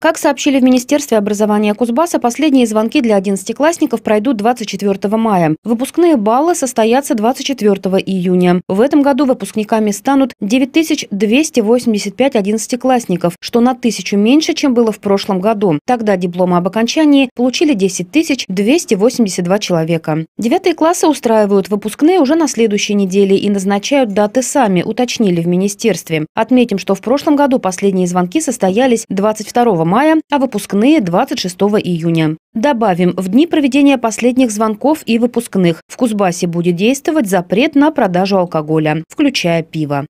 Как сообщили в Министерстве образования Кузбасса, последние звонки для одиннадцатиклассников пройдут 24 мая. Выпускные баллы состоятся 24 июня. В этом году выпускниками станут 9285 одиннадцатиклассников, что на тысячу меньше, чем было в прошлом году. Тогда дипломы об окончании получили 10 282 человека. Девятые классы устраивают выпускные уже на следующей неделе и назначают даты сами, уточнили в Министерстве. Отметим, что в прошлом году последние звонки состоялись 22 мая мая, а выпускные 26 июня. Добавим, в дни проведения последних звонков и выпускных в Кузбассе будет действовать запрет на продажу алкоголя, включая пиво.